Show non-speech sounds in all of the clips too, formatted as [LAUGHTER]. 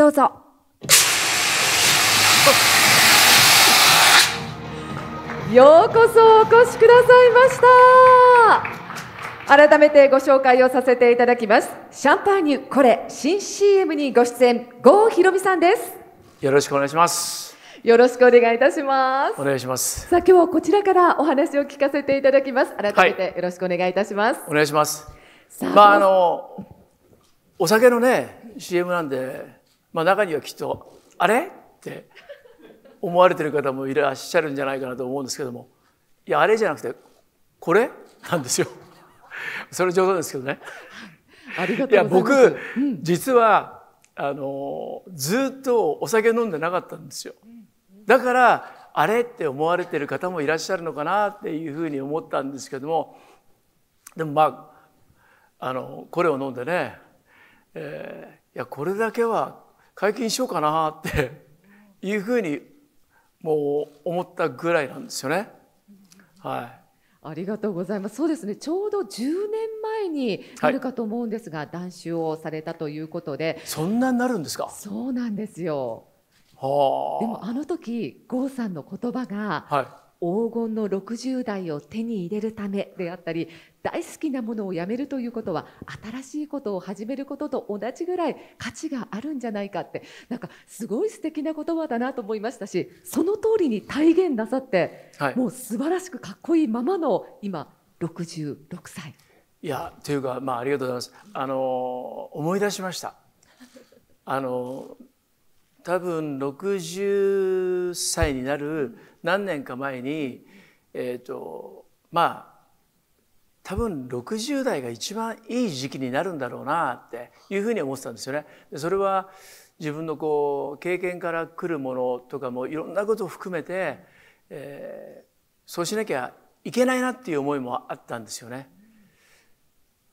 どうぞ。ようこそお越しくださいました改めてご紹介をさせていただきますシャンパーニュこれ新 CM にご出演郷ひろみさんですよろしくお願いしますよろしくお願いいたしますお願いしますさあ今日はこちらからお話を聞かせていただきます改めてよろしくお願いいたします、はい、お願いしますまああのお酒のね CM なんでまあ、中にはきっと「あれ?」って思われてる方もいらっしゃるんじゃないかなと思うんですけどもいやあれじゃなくてこれなんですよ。それ冗談ですけどね。ありがとうございます。いや僕、実はあのずっとお酒飲んでなかったんですよ。だからあれって思われてる方もいらっしゃるのかなっていうふうに思ったんですけどもでもまああのこれを飲んでね、えー、いやこれだけは解禁しようかなっていうふうにもう思ったぐらいなんですよね。はい。ありがとうございます。そうですね。ちょうど10年前になるかと思うんですが、はい、断酒をされたということで。そんなになるんですか。そうなんですよ。はあ。でもあの時、郷さんの言葉が、はい、黄金の60代を手に入れるためであったり大好きなものをやめるということは新しいことを始めることと同じぐらい価値があるんじゃないかってなんかすごい素敵な言葉だなと思いましたしその通りに体現なさって、はい、もう素晴らしくかっこいいままの今66歳。いやというか、まあ、ありがとうございますあの思い出しましたあの多分60歳になる何年か前に、えーと、まあ多分60代が一番いい時期になるんだろうなっていうふうに思ってたんですよね。それは自分のこう経験から来るものとかもいろんなことを含めて、えー、そうしなきゃいけないなっていう思いもあったんですよね。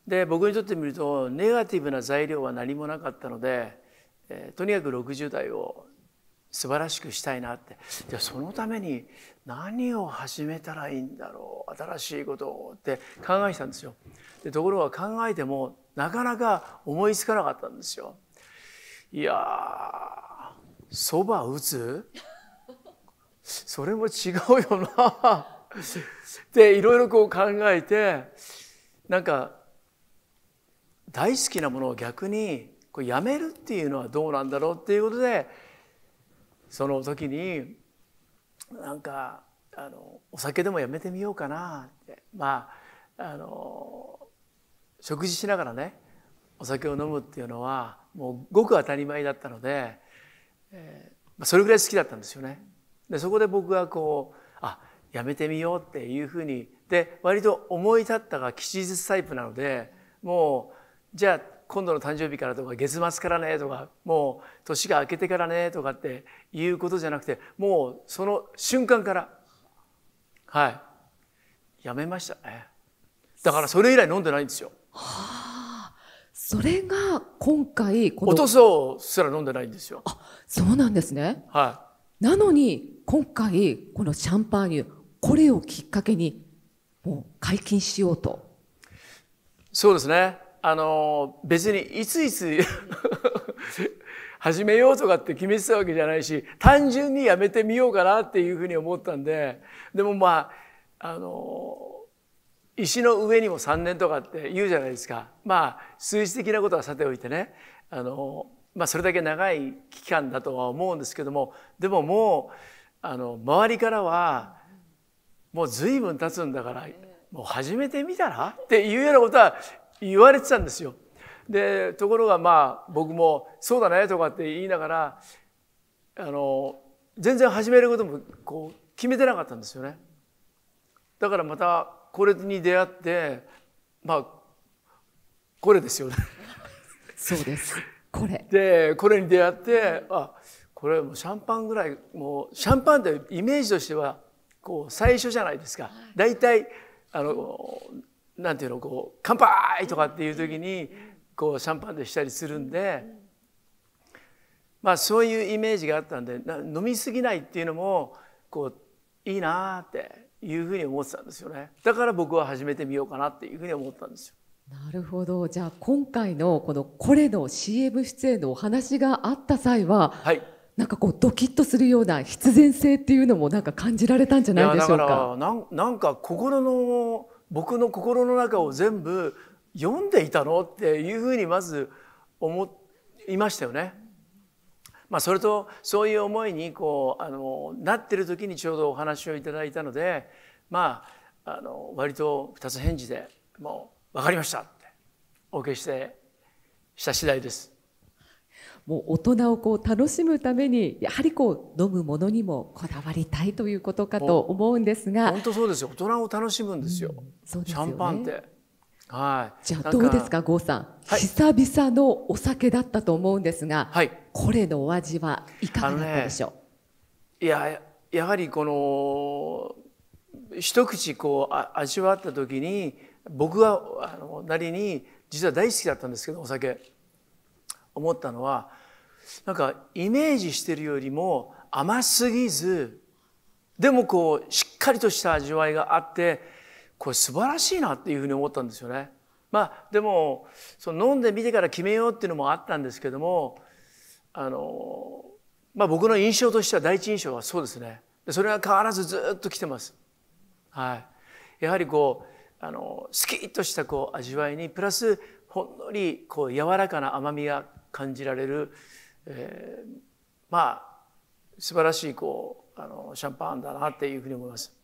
で僕にとってみるとネガティブな材料は何もなかったので。えー、とにかく60代を素晴らしくしたいなってじゃあそのために何を始めたらいいんだろう新しいことをって考えてたんですよでところが考えてもなかなか思いつかなかったんですよいやそば打つそれも違うよなでいろいろこう考えてなんか大好きなものを逆にこれやめるっていうのはどうなんだろうっていうことでその時になんかあのお酒でもやめてみようかなってまああの食事しながらねお酒を飲むっていうのはもうごく当たり前だったので、えー、それぐらい好きだったんですよね。でそこで僕はこうあやめてみようっていうふうにで割と思い立ったが吉日タイプなのでもうじゃあ今度の誕生日からとか月末からねとかもう年が明けてからねとかっていうことじゃなくてもうその瞬間からはいやめましたねだからそれ以来飲んでないんですよ。はあそれが今回このお塗すら飲んでないんですよ。あそうなんですね。はい、なのに今回このシャンパーニュこれをきっかけにもう解禁しようと。そうですねあの別にいついつ始めようとかって決めてたわけじゃないし単純にやめてみようかなっていうふうに思ったんででもまああの石の上にも3年とかって言うじゃないですかまあ数字的なことはさておいてねあの、まあ、それだけ長い期間だとは思うんですけどもでももうあの周りからはもう随分経つんだからもう始めてみたらっていうようなことは言われてたんですよ。でところがまあ僕も「そうだね」とかって言いながらあの全然始めることもこう決めてなかったんですよね。だからまたこれに出会ってまあこれですよね。そうですこれ [LAUGHS] でこれに出会ってあこれもシャンパンぐらいもうシャンパンってイメージとしてはこう最初じゃないですか。だいたいあのなんていうのこう「乾杯!」とかっていう時にこうシャンパンでしたりするんで、まあ、そういうイメージがあったんで飲みすぎないっていうのもこういいなっていうふうに思ってたんですよねだから僕は始めてみようかなっていうふうに思ったんですよ。なるほどじゃあ今回のこの「これ」の CM 出演のお話があった際は、はい、なんかこうドキッとするような必然性っていうのもなんか感じられたんじゃないでしょうか。なんなんか心の僕の心の中を全部読んでいたのっていうふうにまず思いましたよね。まあ、それとそういう思いにこうあのなってる時にちょうどお話をいただいたのでまああの割と2つ返事でもう「分かりました」ってお受けしてした次第です。もう大人をこう楽しむためにやはりこう飲むものにもこだわりたいということかと思うんですが本当そうですよ大人を楽しむんですようん、シャンパンって。はい、じゃあどうですか郷さん、はい、久々のお酒だったと思うんですが、はい、これのお味はいかがだったでしょう、ね、いややはりこの一口こう味わった時に僕はあのなりに実は大好きだったんですけどお酒。思ったのはなんかイメージしてるよりも甘すぎずでもこうしっかりとした味わいがあってこれ素晴らしいなっていうふうに思ったんですよね。まあでもその飲んでみてから決めようっていうのもあったんですけどもあのまあ僕の印象としては第一印象はそうですね。それは変わらずずっと来てます。はい、やはりこうあのスキッとしたこう味わいにプラスほんのりこう柔らかな甘みが感じられる、えー、まあ素晴らしいこうあのシャンパンだなっていうふうに思います。